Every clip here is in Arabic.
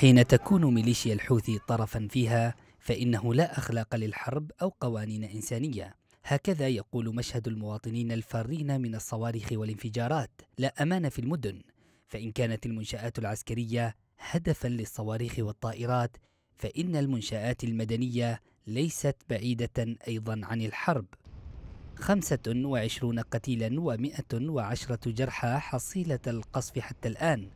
حين تكون ميليشيا الحوثي طرفا فيها فإنه لا أخلاق للحرب أو قوانين إنسانية هكذا يقول مشهد المواطنين الفارين من الصواريخ والانفجارات لا أمان في المدن فإن كانت المنشآت العسكرية هدفا للصواريخ والطائرات فإن المنشآت المدنية ليست بعيدة أيضا عن الحرب 25 قتيلا و110 جرحى حصيلة القصف حتى الآن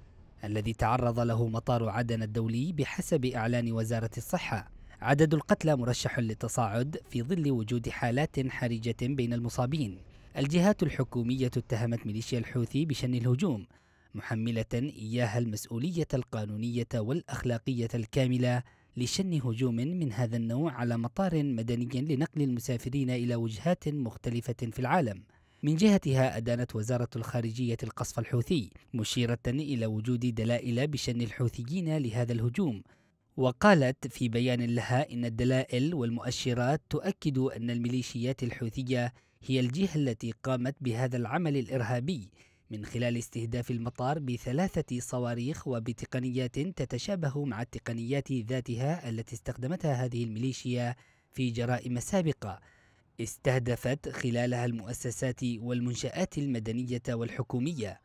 الذي تعرض له مطار عدن الدولي بحسب إعلان وزارة الصحة عدد القتلى مرشح للتصاعد في ظل وجود حالات حرجة بين المصابين الجهات الحكومية اتهمت ميليشيا الحوثي بشن الهجوم محملة إياها المسؤولية القانونية والأخلاقية الكاملة لشن هجوم من هذا النوع على مطار مدني لنقل المسافرين إلى وجهات مختلفة في العالم من جهتها أدانت وزارة الخارجية القصف الحوثي مشيرة إلى وجود دلائل بشن الحوثيين لهذا الهجوم وقالت في بيان لها إن الدلائل والمؤشرات تؤكد أن الميليشيات الحوثية هي الجهة التي قامت بهذا العمل الإرهابي من خلال استهداف المطار بثلاثة صواريخ وبتقنيات تتشابه مع التقنيات ذاتها التي استخدمتها هذه الميليشيا في جرائم سابقة استهدفت خلالها المؤسسات والمنشآت المدنية والحكومية.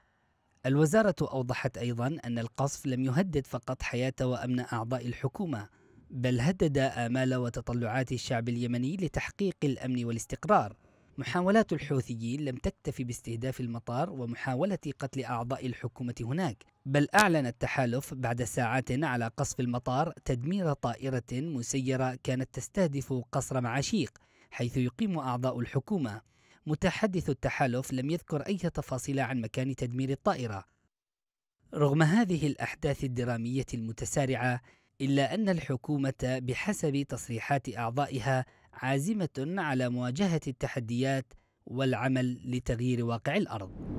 الوزارة أوضحت أيضا أن القصف لم يهدد فقط حياة وأمن أعضاء الحكومة، بل هدد آمال وتطلعات الشعب اليمني لتحقيق الأمن والاستقرار. محاولات الحوثيين لم تكتفي باستهداف المطار ومحاولة قتل أعضاء الحكومة هناك، بل أعلن التحالف بعد ساعات على قصف المطار تدمير طائرة مسيرة كانت تستهدف قصر معاشيق حيث يقيم أعضاء الحكومة متحدث التحالف لم يذكر أي تفاصيل عن مكان تدمير الطائرة رغم هذه الأحداث الدرامية المتسارعة إلا أن الحكومة بحسب تصريحات أعضائها عازمة على مواجهة التحديات والعمل لتغيير واقع الأرض